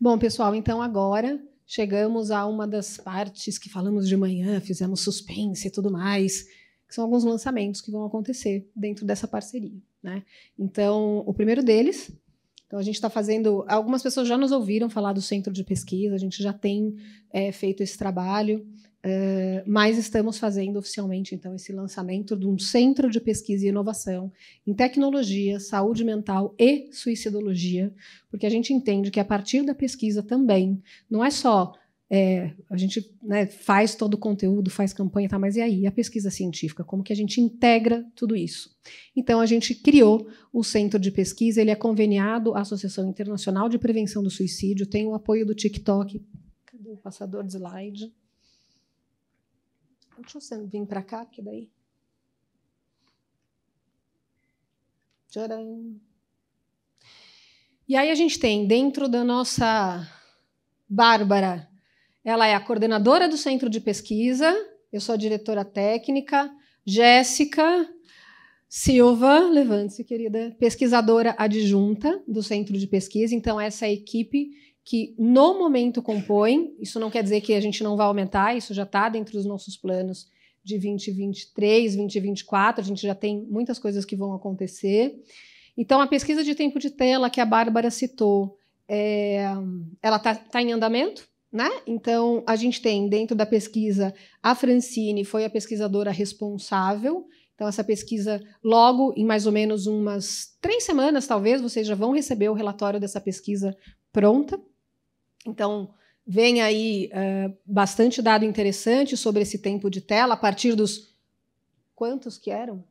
Bom, pessoal, então agora chegamos a uma das partes que falamos de manhã, fizemos suspense e tudo mais, que são alguns lançamentos que vão acontecer dentro dessa parceria. Né? Então, o primeiro deles, então a gente está fazendo. Algumas pessoas já nos ouviram falar do centro de pesquisa, a gente já tem é, feito esse trabalho. Ah, mas estamos fazendo oficialmente então esse lançamento de um centro de pesquisa e inovação em tecnologia, saúde mental e suicidologia, porque a gente entende que a partir da pesquisa também não é só é, a gente né, faz todo o conteúdo, faz campanha, tá, mas e aí? a pesquisa científica? Como que a gente integra tudo isso? Então, a gente criou o Centro de Pesquisa, ele é conveniado à Associação Internacional de Prevenção do Suicídio, tem o apoio do TikTok. Cadê o passador de slide? Deixa eu vir para cá, que daí. Tcharam. E aí a gente tem dentro da nossa Bárbara, ela é a coordenadora do centro de pesquisa, eu sou a diretora técnica, Jéssica Silva, levante-se, querida, pesquisadora adjunta do centro de pesquisa, então essa é a equipe que no momento compõem. Isso não quer dizer que a gente não vai aumentar, isso já está dentro dos nossos planos de 2023, 2024. A gente já tem muitas coisas que vão acontecer. Então, a pesquisa de tempo de tela que a Bárbara citou, é, ela está tá em andamento, né? Então, a gente tem dentro da pesquisa a Francine, foi a pesquisadora responsável. Então, essa pesquisa, logo em mais ou menos umas três semanas, talvez, vocês já vão receber o relatório dessa pesquisa pronta. Então, vem aí uh, bastante dado interessante sobre esse tempo de tela, a partir dos. Quantos que eram?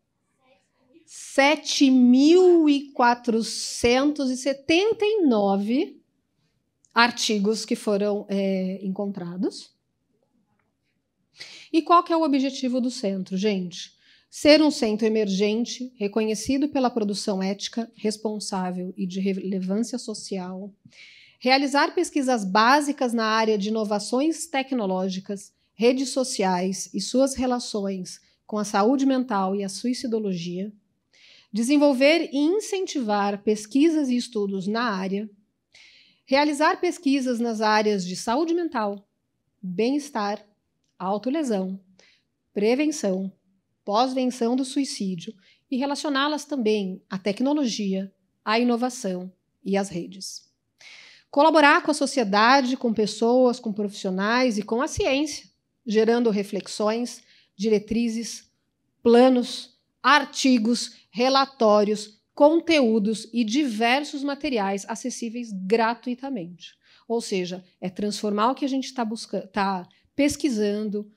7.479 artigos que foram é, encontrados. E qual que é o objetivo do centro, gente? Ser um centro emergente, reconhecido pela produção ética, responsável e de relevância social, realizar pesquisas básicas na área de inovações tecnológicas, redes sociais e suas relações com a saúde mental e a suicidologia, desenvolver e incentivar pesquisas e estudos na área, realizar pesquisas nas áreas de saúde mental, bem-estar, autolesão, prevenção, pós-venção do suicídio e relacioná-las também à tecnologia, à inovação e às redes colaborar com a sociedade, com pessoas, com profissionais e com a ciência, gerando reflexões, diretrizes, planos, artigos, relatórios, conteúdos e diversos materiais acessíveis gratuitamente. Ou seja, é transformar o que a gente está tá pesquisando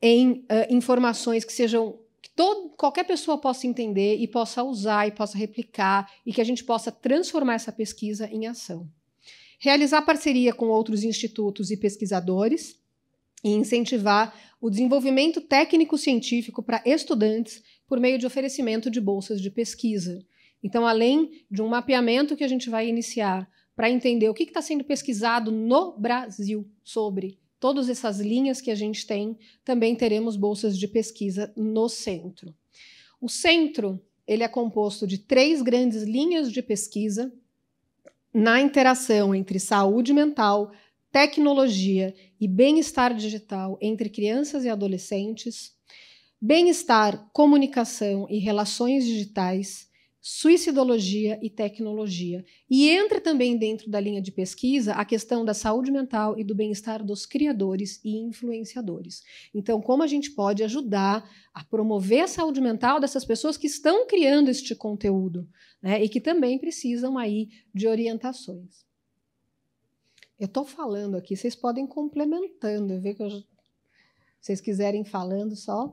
em uh, informações que sejam que todo, qualquer pessoa possa entender e possa usar e possa replicar e que a gente possa transformar essa pesquisa em ação realizar parceria com outros institutos e pesquisadores e incentivar o desenvolvimento técnico-científico para estudantes por meio de oferecimento de bolsas de pesquisa. Então, além de um mapeamento que a gente vai iniciar para entender o que está sendo pesquisado no Brasil sobre todas essas linhas que a gente tem, também teremos bolsas de pesquisa no centro. O centro ele é composto de três grandes linhas de pesquisa na interação entre saúde mental, tecnologia e bem-estar digital entre crianças e adolescentes, bem-estar, comunicação e relações digitais, suicidologia e tecnologia. E entra também dentro da linha de pesquisa a questão da saúde mental e do bem-estar dos criadores e influenciadores. Então, como a gente pode ajudar a promover a saúde mental dessas pessoas que estão criando este conteúdo, né? E que também precisam aí de orientações. Eu estou falando aqui, vocês podem complementando, ver que eu, vocês quiserem falando só.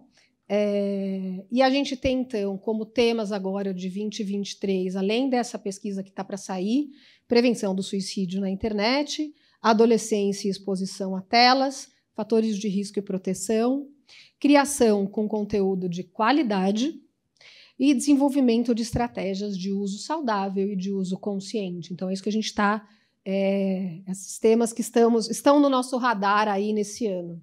É, e a gente tem, então, como temas agora de 2023, além dessa pesquisa que está para sair, prevenção do suicídio na internet, adolescência e exposição a telas, fatores de risco e proteção, criação com conteúdo de qualidade e desenvolvimento de estratégias de uso saudável e de uso consciente. Então, é isso que a gente está. É, esses temas que estamos, estão no nosso radar aí nesse ano.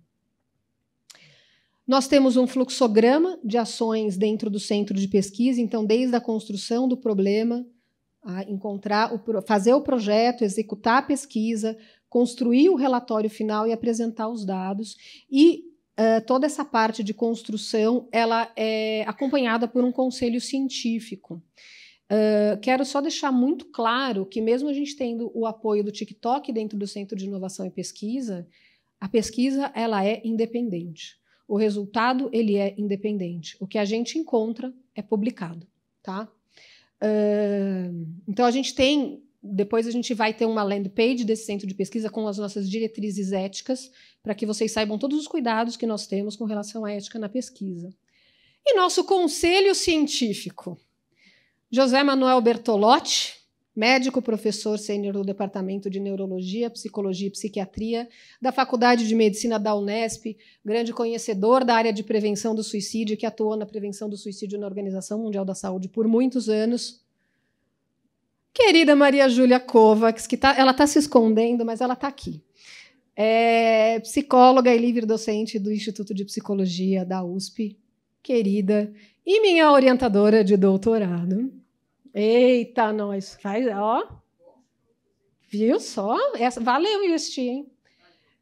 Nós temos um fluxograma de ações dentro do centro de pesquisa, então, desde a construção do problema, encontrar, o, fazer o projeto, executar a pesquisa, construir o relatório final e apresentar os dados. E uh, toda essa parte de construção ela é acompanhada por um conselho científico. Uh, quero só deixar muito claro que, mesmo a gente tendo o apoio do TikTok dentro do Centro de Inovação e Pesquisa, a pesquisa ela é independente. O resultado ele é independente. O que a gente encontra é publicado, tá? Uh, então a gente tem depois a gente vai ter uma land page desse centro de pesquisa com as nossas diretrizes éticas, para que vocês saibam todos os cuidados que nós temos com relação à ética na pesquisa. E nosso conselho científico. José Manuel Bertolotti, médico, professor sênior do Departamento de Neurologia, Psicologia e Psiquiatria da Faculdade de Medicina da Unesp, grande conhecedor da área de prevenção do suicídio, que atuou na prevenção do suicídio na Organização Mundial da Saúde por muitos anos. Querida Maria Júlia Kovacs, que tá, ela está se escondendo, mas ela está aqui. É psicóloga e livre docente do Instituto de Psicologia da USP, querida, e minha orientadora de doutorado. Eita, nós. Faz, ó. Viu só? Essa, valeu investir, hein?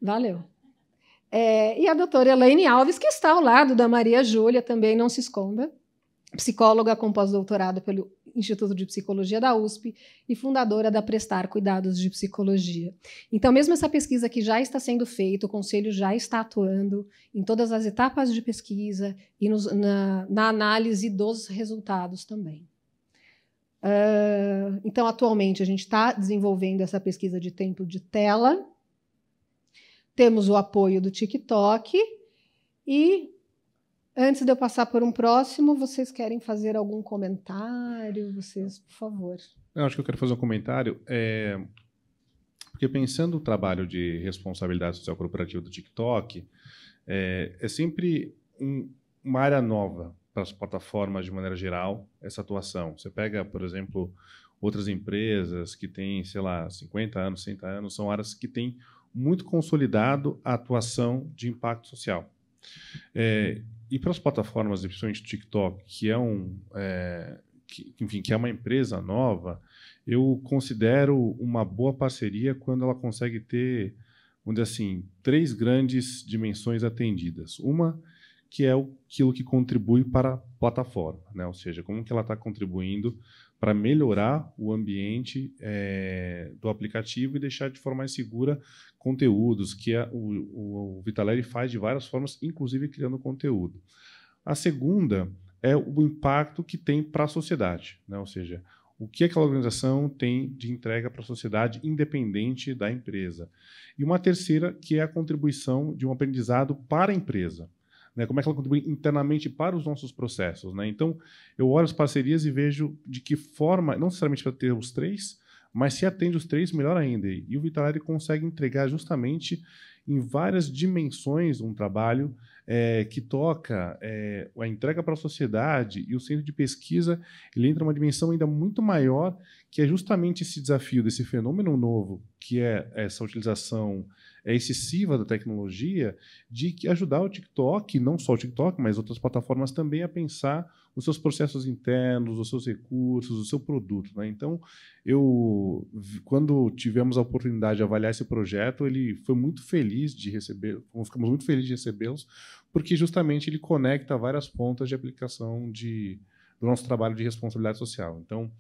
Valeu. É, e a doutora Elaine Alves, que está ao lado da Maria Júlia, também não se esconda, psicóloga com pós-doutorado pelo Instituto de Psicologia da USP e fundadora da Prestar Cuidados de Psicologia. Então, mesmo essa pesquisa que já está sendo feita, o Conselho já está atuando em todas as etapas de pesquisa e nos, na, na análise dos resultados também. Uh, então, atualmente, a gente está desenvolvendo essa pesquisa de tempo de tela. Temos o apoio do TikTok. E antes de eu passar por um próximo, vocês querem fazer algum comentário? Vocês, por favor. Eu acho que eu quero fazer um comentário. É... Porque pensando o trabalho de responsabilidade social corporativa do TikTok, é, é sempre um, uma área nova para as plataformas de maneira geral essa atuação. Você pega, por exemplo, outras empresas que têm, sei lá, 50 anos, 60 anos, são áreas que têm muito consolidado a atuação de impacto social. É, e para as plataformas, principalmente TikTok, que é um, é, que, enfim, que é uma empresa nova, eu considero uma boa parceria quando ela consegue ter, onde assim, três grandes dimensões atendidas. Uma que é aquilo que contribui para a plataforma, né? ou seja, como que ela está contribuindo para melhorar o ambiente é, do aplicativo e deixar de forma mais segura conteúdos, que a, o, o Vitaleri faz de várias formas, inclusive criando conteúdo. A segunda é o impacto que tem para a sociedade, né? ou seja, o que aquela organização tem de entrega para a sociedade independente da empresa. E uma terceira, que é a contribuição de um aprendizado para a empresa. Né? Como é que ela contribui internamente para os nossos processos? Né? Então, eu olho as parcerias e vejo de que forma, não necessariamente para ter os três, mas se atende os três, melhor ainda. E o Vitalari consegue entregar justamente em várias dimensões um trabalho é, que toca é, a entrega para a sociedade e o centro de pesquisa ele entra uma dimensão ainda muito maior que é justamente esse desafio desse fenômeno novo que é essa utilização é excessiva da tecnologia de ajudar o TikTok não só o TikTok mas outras plataformas também a pensar os seus processos internos, os seus recursos, o seu produto. Né? Então, eu, quando tivemos a oportunidade de avaliar esse projeto, ele foi muito feliz feliz de receber, ficamos muito felizes de recebê-los, porque justamente ele conecta várias pontas de aplicação de, do nosso trabalho de responsabilidade social. Então,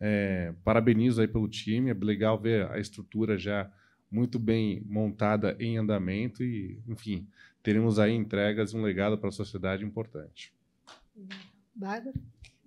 é, parabenizo aí pelo time, é legal ver a estrutura já muito bem montada em andamento e, enfim, teremos aí entregas e um legado para a sociedade importante. Bárbara?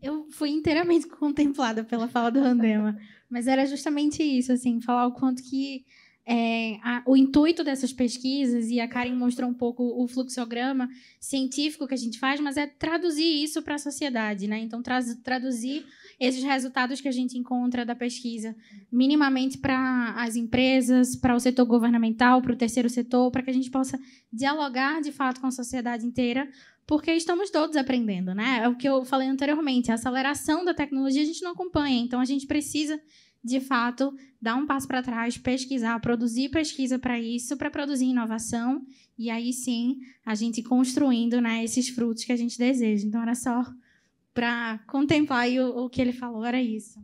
Eu fui inteiramente contemplada pela fala do Randema, mas era justamente isso, assim, falar o quanto que é, a, o intuito dessas pesquisas, e a Karen mostrou um pouco o fluxograma científico que a gente faz, mas é traduzir isso para a sociedade, né? Então, tra traduzir esses resultados que a gente encontra da pesquisa minimamente para as empresas, para o setor governamental, para o terceiro setor, para que a gente possa dialogar de fato com a sociedade inteira porque estamos todos aprendendo, né? É o que eu falei anteriormente, a aceleração da tecnologia a gente não acompanha, então a gente precisa de fato, dar um passo para trás, pesquisar, produzir pesquisa para isso, para produzir inovação, e aí sim a gente construindo né, esses frutos que a gente deseja. Então, era só para contemplar o, o que ele falou, era isso.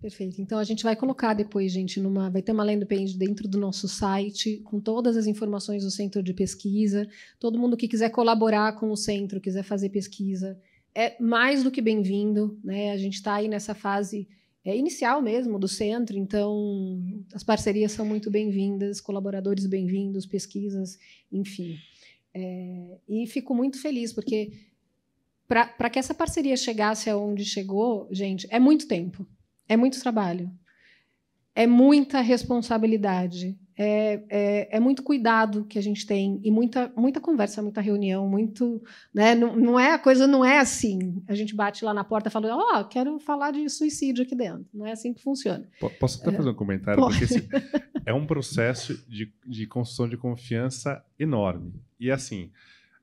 Perfeito. Então a gente vai colocar depois, gente, numa vai ter uma landing page dentro do nosso site com todas as informações do centro de pesquisa. Todo mundo que quiser colaborar com o centro, quiser fazer pesquisa, é mais do que bem-vindo, né? A gente está aí nessa fase é, inicial mesmo do centro, então as parcerias são muito bem-vindas, colaboradores bem-vindos, pesquisas, enfim. É, e fico muito feliz, porque para que essa parceria chegasse aonde chegou, gente, é muito tempo, é muito trabalho, é muita responsabilidade, é, é, é, muito cuidado que a gente tem e muita, muita conversa, muita reunião, muito, né? Não, não é a coisa não é assim. A gente bate lá na porta e fala, ó, oh, quero falar de suicídio aqui dentro. Não é assim que funciona. posso até é. fazer um comentário Pode. porque é um processo de, de construção de confiança enorme. E assim,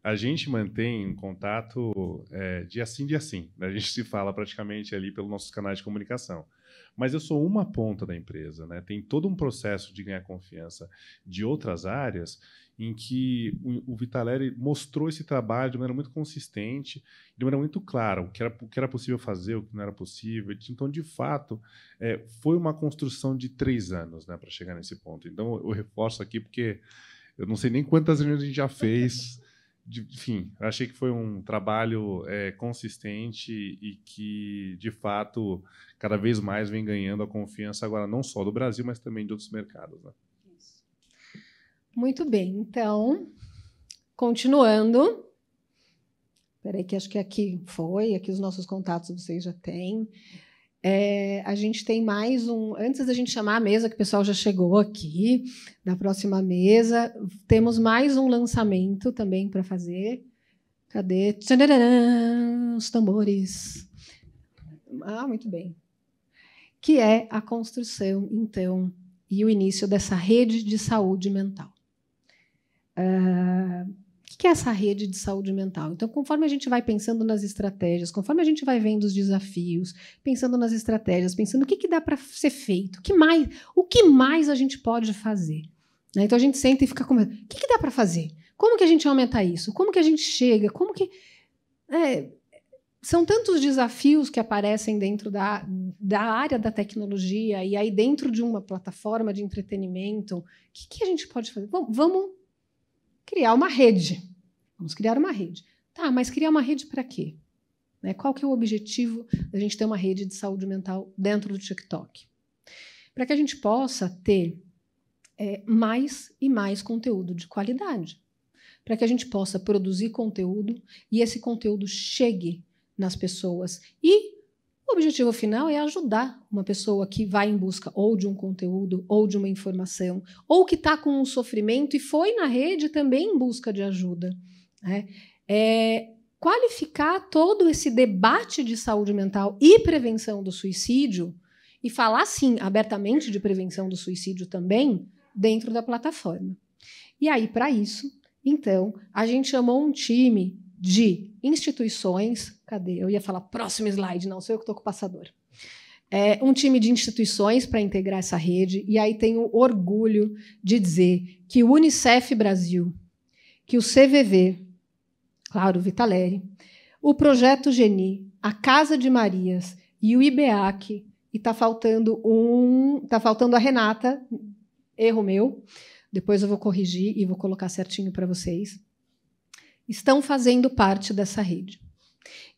a gente mantém um contato é, de assim de assim. Né? A gente se fala praticamente ali pelos nossos canais de comunicação mas eu sou uma ponta da empresa, né? Tem todo um processo de ganhar confiança de outras áreas em que o, o Vitaleri mostrou esse trabalho de maneira muito consistente, de maneira muito clara, o que era, o que era possível fazer, o que não era possível. Então, de fato, é, foi uma construção de três anos né, para chegar nesse ponto. Então, eu reforço aqui porque eu não sei nem quantas reuniões a gente já fez enfim, achei que foi um trabalho é, consistente e que, de fato, cada vez mais vem ganhando a confiança agora não só do Brasil, mas também de outros mercados. Né? Muito bem, então, continuando. espera aí que acho que aqui foi, aqui os nossos contatos vocês já têm. É, a gente tem mais um. Antes da gente chamar a mesa, que o pessoal já chegou aqui, da próxima mesa, temos mais um lançamento também para fazer. Cadê? os tambores. Ah, muito bem. Que é a construção, então, e o início dessa rede de saúde mental. Uh, o que é essa rede de saúde mental? Então, conforme a gente vai pensando nas estratégias, conforme a gente vai vendo os desafios, pensando nas estratégias, pensando o que, que dá para ser feito, o que mais, o que mais a gente pode fazer. Né? Então a gente senta e fica medo. O que, que dá para fazer? Como que a gente aumenta isso? Como que a gente chega? Como que. É, são tantos desafios que aparecem dentro da, da área da tecnologia e aí dentro de uma plataforma de entretenimento. O que, que a gente pode fazer? Bom, vamos criar uma rede. Vamos criar uma rede. Tá, mas criar uma rede para quê? Né? Qual que é o objetivo da gente ter uma rede de saúde mental dentro do TikTok? Para que a gente possa ter é, mais e mais conteúdo de qualidade. Para que a gente possa produzir conteúdo e esse conteúdo chegue nas pessoas e objetivo final é ajudar uma pessoa que vai em busca ou de um conteúdo ou de uma informação, ou que está com um sofrimento e foi na rede também em busca de ajuda. Né? É qualificar todo esse debate de saúde mental e prevenção do suicídio e falar, sim, abertamente de prevenção do suicídio também dentro da plataforma. E aí, para isso, então, a gente chamou um time de instituições. Cadê? Eu ia falar próximo slide, não, sou eu que estou com o passador. É, um time de instituições para integrar essa rede, e aí tenho orgulho de dizer que o Unicef Brasil, que o CVV, claro, o Vitaleri, o Projeto Geni, a Casa de Marias e o IBEAC, e está faltando um. Está faltando a Renata, erro meu. Depois eu vou corrigir e vou colocar certinho para vocês estão fazendo parte dessa rede.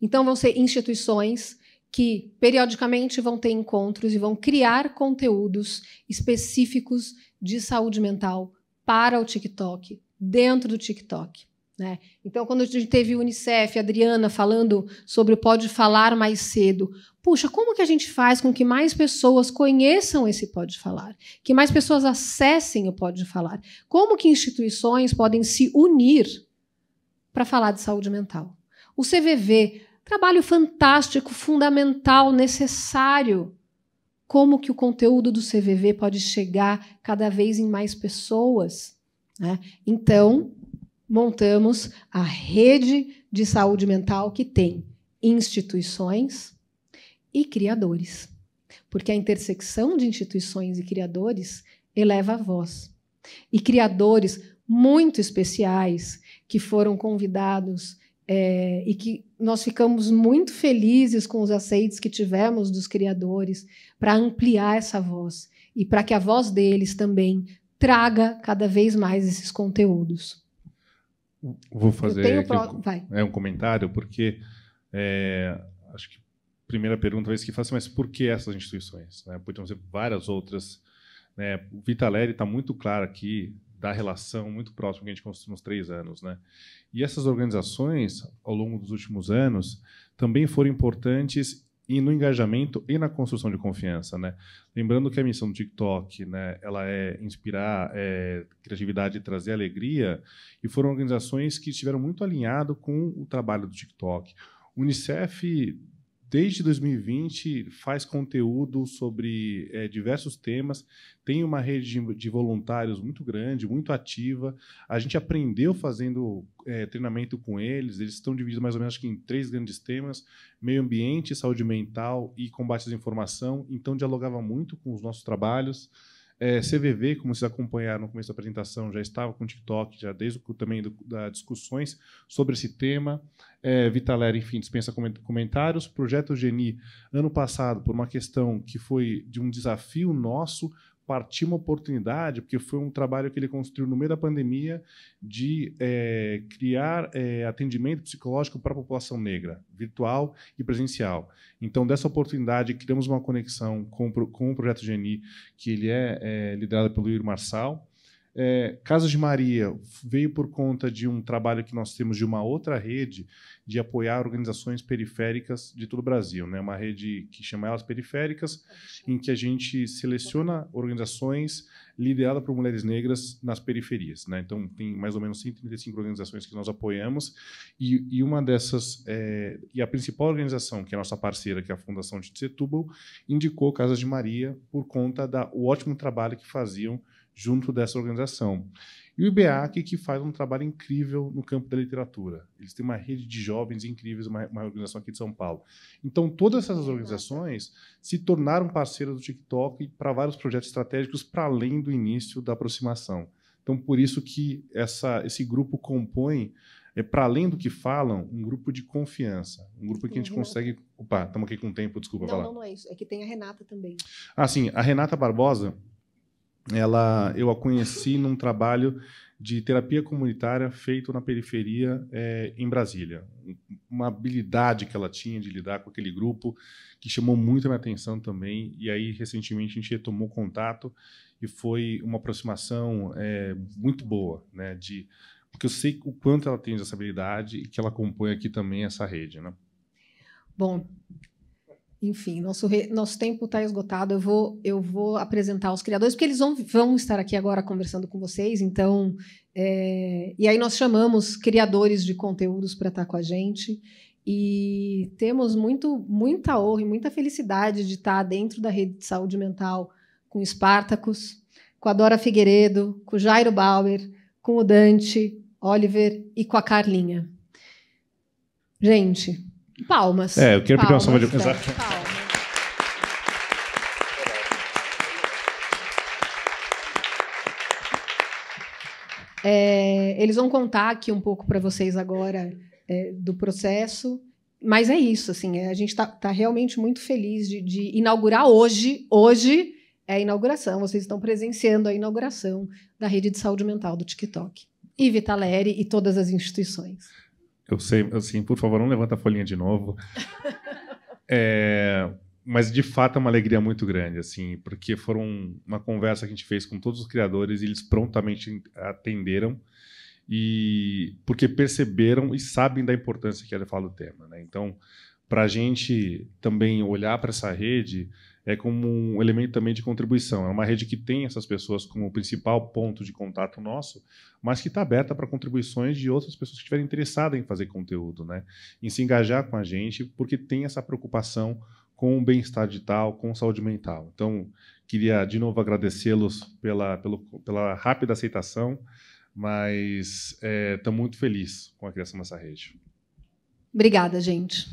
Então, vão ser instituições que periodicamente vão ter encontros e vão criar conteúdos específicos de saúde mental para o TikTok, dentro do TikTok. Né? Então, quando a gente teve o Unicef, a Adriana falando sobre o Pode Falar Mais Cedo, puxa, como que a gente faz com que mais pessoas conheçam esse Pode Falar? Que mais pessoas acessem o Pode Falar? Como que instituições podem se unir para falar de saúde mental. O CVV, trabalho fantástico, fundamental, necessário. Como que o conteúdo do CVV pode chegar cada vez em mais pessoas? Né? Então, montamos a rede de saúde mental que tem instituições e criadores. Porque a intersecção de instituições e criadores eleva a voz. E criadores muito especiais que foram convidados é, e que nós ficamos muito felizes com os aceites que tivemos dos criadores para ampliar essa voz e para que a voz deles também traga cada vez mais esses conteúdos. Vou fazer aqui, pro... é um comentário porque é, acho que a primeira pergunta talvez que faça, mas por que essas instituições? Né? Podiam ser várias outras. Né? O Vitaleri está muito claro aqui da relação muito próxima que a gente construiu nos três anos. Né? E essas organizações, ao longo dos últimos anos, também foram importantes e no engajamento e na construção de confiança, né? Lembrando que a missão do TikTok, né, ela é inspirar é, criatividade e trazer alegria, e foram organizações que estiveram muito alinhadas com o trabalho do TikTok. O Unicef desde 2020 faz conteúdo sobre é, diversos temas, tem uma rede de, de, voluntários muito grande, muito ativa. A gente aprendeu fazendo é, treinamento com eles, eles estão divididos mais ou menos acho que em três grandes temas: meio ambiente, saúde mental e combate à desinformação. Então dialogava muito com os nossos trabalhos. É, CVV, como vocês acompanharam no começo da apresentação, já estava com o TikTok, já desde o, também das da discussões sobre esse tema. É, Vitalera, enfim, dispensa comentários. Projeto Geni, ano passado, por uma questão que foi de um desafio nosso, partir uma oportunidade, porque foi um trabalho que ele construiu no meio da pandemia de é, criar é, atendimento psicológico para a população negra, virtual e presencial. Então, dessa oportunidade, criamos uma conexão com, com o projeto Geni, que ele é, é liderado pelo Iro Marçal, é, Casas de Maria veio por conta de um trabalho que nós temos de uma outra rede de apoiar organizações periféricas de todo o Brasil, né? Uma rede que chama elas periféricas, em que a gente seleciona organizações lideradas por mulheres negras nas periferias, né? Então tem mais ou menos 135 organizações que nós apoiamos e, e uma dessas é, e a principal organização que é a nossa parceira, que é a Fundação de Setúbal, indicou Casas de Maria por conta do ótimo trabalho que faziam junto dessa organização. E o IBEAC, que faz um trabalho incrível no campo da literatura. Eles têm uma rede de jovens incríveis, uma, uma organização aqui de São Paulo. Então, todas essas organizações se tornaram parceiras do TikTok para vários projetos estratégicos para além do início da aproximação. Então, por isso que essa, esse grupo compõe, é, para além do que falam, um grupo de confiança. Um grupo que a gente uhum. consegue. Opa, estamos aqui com tempo, desculpa não, falar. Não, não é isso. É que tem a Renata também. Ah, sim. A Renata Barbosa, ela eu a conheci num trabalho de terapia comunitária feito na periferia é, em Brasília. Uma habilidade que ela tinha de lidar com aquele grupo que chamou muito a minha atenção também. E aí, recentemente, a gente retomou contato e foi uma aproximação é, muito boa, né? De, porque eu sei o quanto ela tem essa habilidade e que ela compõe aqui também essa rede, né? Bom, enfim, nosso, re... nosso tempo está esgotado. Eu vou, eu vou apresentar os criadores, porque eles vão, vão estar aqui agora conversando com vocês. Então, é... e aí nós chamamos criadores de conteúdos para estar tá com a gente. E temos muito, muita honra e muita felicidade de estar tá dentro da rede de saúde mental com Espartacus, com a Dora Figueiredo, com o Jairo Bauer, com o Dante, Oliver e com a Carlinha. Gente, Palmas. É, eu queria pedir uma salva de palmas. Palmas. É, eles vão contar aqui um pouco para vocês agora é, do processo, mas é isso, assim, é, a gente está tá realmente muito feliz de, de, inaugurar hoje, hoje é a inauguração, vocês estão presenciando a inauguração da rede de saúde mental do TikTok. E Vitaleri e todas as instituições. Eu sei, assim, por favor, não levanta a folhinha de novo. É, mas de fato é uma alegria muito grande, assim, porque foram uma conversa que a gente fez com todos os criadores e eles prontamente atenderam e porque perceberam e sabem da importância que é falar do tema, né? Então, para a gente também olhar para essa rede, é como um elemento também de contribuição. É uma rede que tem essas pessoas como principal ponto de contato nosso, mas que está aberta para contribuições de outras pessoas que estiverem interessadas em fazer conteúdo, né? em se engajar com a gente, porque tem essa preocupação com o bem-estar digital, com saúde mental. Então, queria de novo agradecê-los pela, pela rápida aceitação, mas estou é, muito feliz com a criação dessa rede. Obrigada, gente.